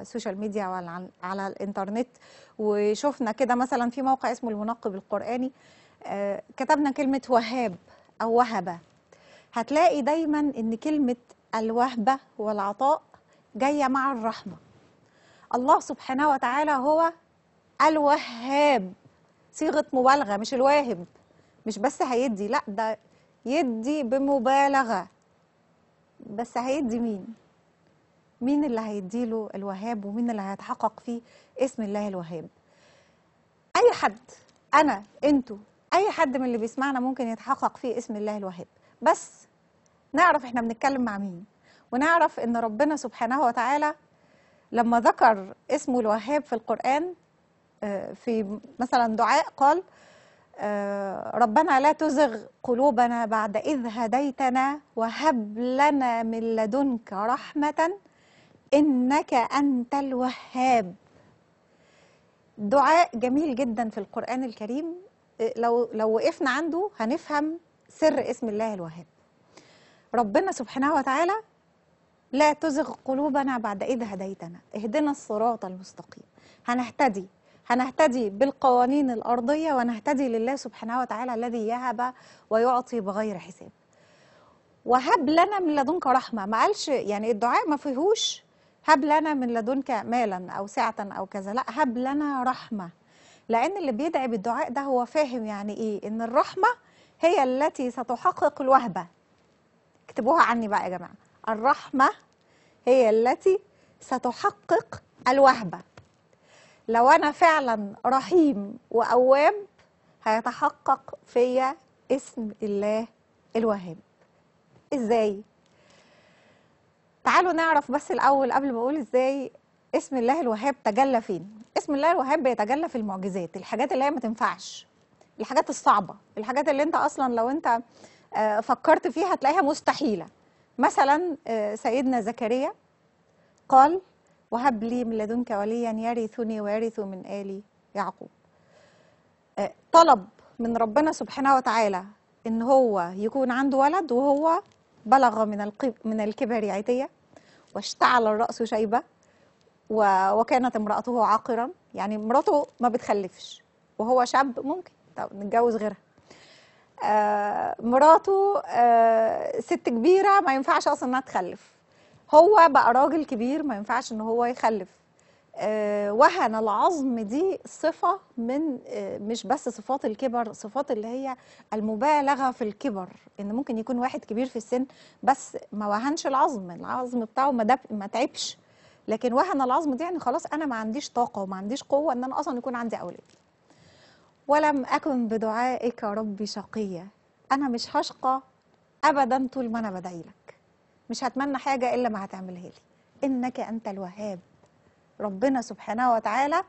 السوشيال ميديا وعلى على الانترنت وشفنا كده مثلا في موقع اسمه المنقب القرآني آه، كتبنا كلمة وهاب أو وهبة هتلاقي دايما إن كلمة الوهبة والعطاء جاية مع الرحمة الله سبحانه وتعالى هو الوهاب صيغة مبالغة مش الواهب مش بس هيدي لا ده يدي بمبالغة بس هيدي مين مين اللي هيديله الوهاب ومين اللي هيتحقق فيه اسم الله الوهاب اي حد انا انتوا اي حد من اللي بيسمعنا ممكن يتحقق فيه اسم الله الوهاب بس نعرف احنا بنتكلم مع مين ونعرف ان ربنا سبحانه وتعالى لما ذكر اسمه الوهاب في القرآن آه، في مثلا دعاء قال آه، ربنا لا تزغ قلوبنا بعد إذ هديتنا وهب لنا من لدنك رحمة إنك أنت الوهاب دعاء جميل جدا في القرآن الكريم لو, لو وقفنا عنده هنفهم سر اسم الله الوهاب ربنا سبحانه وتعالى لا تزغ قلوبنا بعد إذ هديتنا اهدنا الصراط المستقيم هنهتدي هنهتدي بالقوانين الأرضية ونهتدي لله سبحانه وتعالى الذي يهب ويعطي بغير حساب وهب لنا من لدنك رحمة ما قالش يعني الدعاء ما فيهوش هب لنا من لدنك مالا أو سعة أو كذا لا هب لنا رحمة لأن اللي بيدعي بالدعاء ده هو فاهم يعني إيه إن الرحمة هي التي ستحقق الوهبة اكتبوها عني بقى يا جماعة الرحمة هي التي ستحقق الوهبة لو أنا فعلا رحيم وأواب هيتحقق فيا اسم الله الوهاب ازاي تعالوا نعرف بس الأول قبل ما أقول إزاي اسم الله الوهاب تجلى فين اسم الله الوهاب بيتجلى في المعجزات الحاجات اللي هي ما تنفعش الحاجات الصعبة الحاجات اللي أنت أصلا لو أنت آه، فكرت فيها هتلاقيها مستحيلة مثلا آه، سيدنا زكريا قال وهب لي من لدنك وليا يرثني ويرث من آل يعقوب آه، طلب من ربنا سبحانه وتعالى ان هو يكون عنده ولد وهو بلغ من من الكبر عتية واشتعل الرأس شيبة وكانت امرأته عاقرا يعني مراته ما بتخلفش وهو شاب ممكن طب نتجوز غيرها آه مراته آه ست كبيرة ما ينفعش أصلا إنها تخلف هو بقى راجل كبير ما ينفعش إن هو يخلف آه، وهن العظم دي صفة من آه، مش بس صفات الكبر صفات اللي هي المبالغة في الكبر إن ممكن يكون واحد كبير في السن بس ما وهنش العظم العظم بتاعه ما, ما تعبش لكن وهن العظم دي يعني خلاص أنا ما عنديش طاقة وما عنديش قوة إن أنا أصلا يكون عندي أولاد ولم أكن بدعائك ربي شقية أنا مش هشقى أبدا طول ما أنا بدعي لك مش هتمنى حاجة إلا ما هتعملها لي إنك أنت الوهاب ربنا سبحانه وتعالى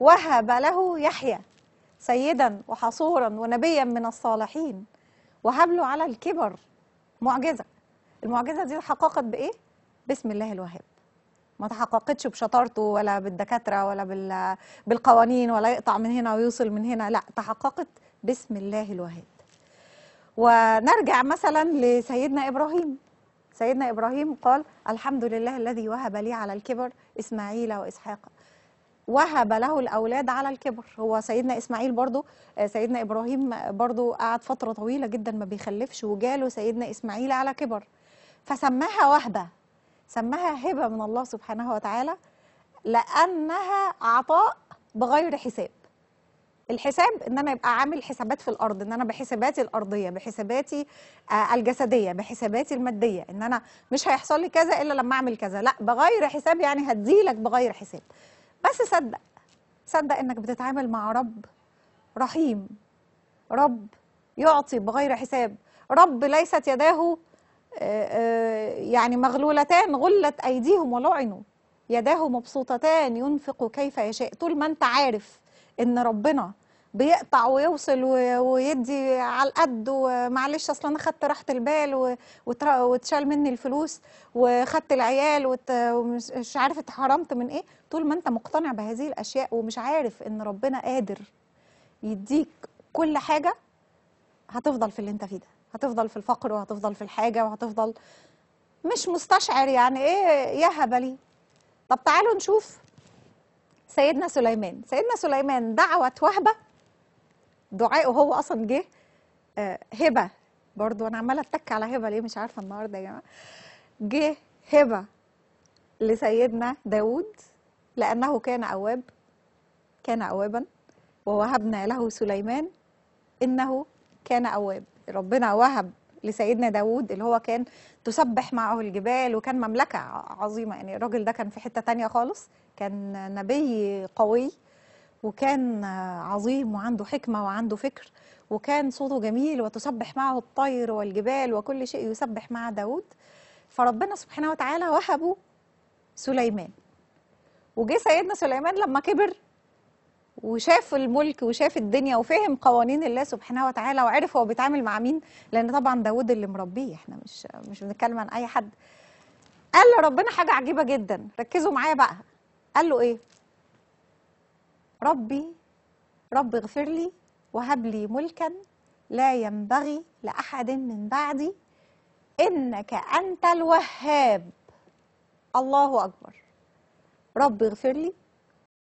وهب له يحيى سيدا وحصورا ونبيا من الصالحين وهب له على الكبر معجزة المعجزة دي تحققت بإيه؟ بسم الله الوهاب ما تحققتش بشطارته ولا بالدكاترة ولا بالقوانين ولا يقطع من هنا ويوصل من هنا لا تحققت بسم الله الوهاب ونرجع مثلا لسيدنا إبراهيم سيدنا إبراهيم قال الحمد لله الذي وهب لي على الكبر إسماعيل وإسحاق وهب له الأولاد على الكبر هو سيدنا إسماعيل برضو آه، سيدنا إبراهيم برضو قعد فترة طويلة جدا ما بيخلفش وجاله سيدنا إسماعيل على كبر فسماها وهبة سماها هبة من الله سبحانه وتعالى لأنها عطاء بغير حساب الحساب ان انا يبقى عامل حسابات في الارض ان انا بحساباتي الارضيه بحساباتي آه، الجسديه بحساباتي الماديه ان انا مش هيحصل لي كذا الا لما اعمل كذا لا بغير حساب يعني هديلك بغير حساب بس صدق صدق انك بتتعامل مع رب رحيم رب يعطي بغير حساب رب ليست يداه آه، آه، يعني مغلولتان غلت ايديهم ولعنوا يداه مبسوطتان ينفق كيف يشاء طول ما انت عارف ان ربنا بيقطع ويوصل ويدي على القد ومعلش اصل انا خدت راحه البال واتشال مني الفلوس وخدت العيال ومش عارف اتحرمت من ايه طول ما انت مقتنع بهذه الاشياء ومش عارف ان ربنا قادر يديك كل حاجه هتفضل في اللي انت فيه ده هتفضل في الفقر وهتفضل في الحاجه وهتفضل مش مستشعر يعني ايه يا هبلي طب تعالوا نشوف سيدنا سليمان سيدنا سليمان دعوة وهبة دعائه هو أصلا جه آه، هبة برضو أنا عمالة أتك على هبة ليه مش عارفة النهاردة يا جماعة جه هبة لسيدنا داود لأنه كان أواب كان أوابا ووهبنا له سليمان إنه كان أواب ربنا وهب لسيدنا داود اللي هو كان تسبح معه الجبال وكان مملكة عظيمة يعني الراجل ده كان في حتة تانية خالص كان نبي قوي وكان عظيم وعنده حكمة وعنده فكر وكان صوته جميل وتسبح معه الطير والجبال وكل شيء يسبح مع داود فربنا سبحانه وتعالى وهبه سليمان وجه سيدنا سليمان لما كبر وشاف الملك وشاف الدنيا وفهم قوانين الله سبحانه وتعالى وعرف هو بيتعامل مع مين لان طبعا داود اللي مربيه احنا مش مش بنتكلم عن اي حد قال لربنا حاجه عجيبه جدا ركزوا معايا بقى قال له ايه ربي رب اغفر لي وهب لي ملكا لا ينبغي لاحد من بعدي انك انت الوهاب الله اكبر رب اغفر لي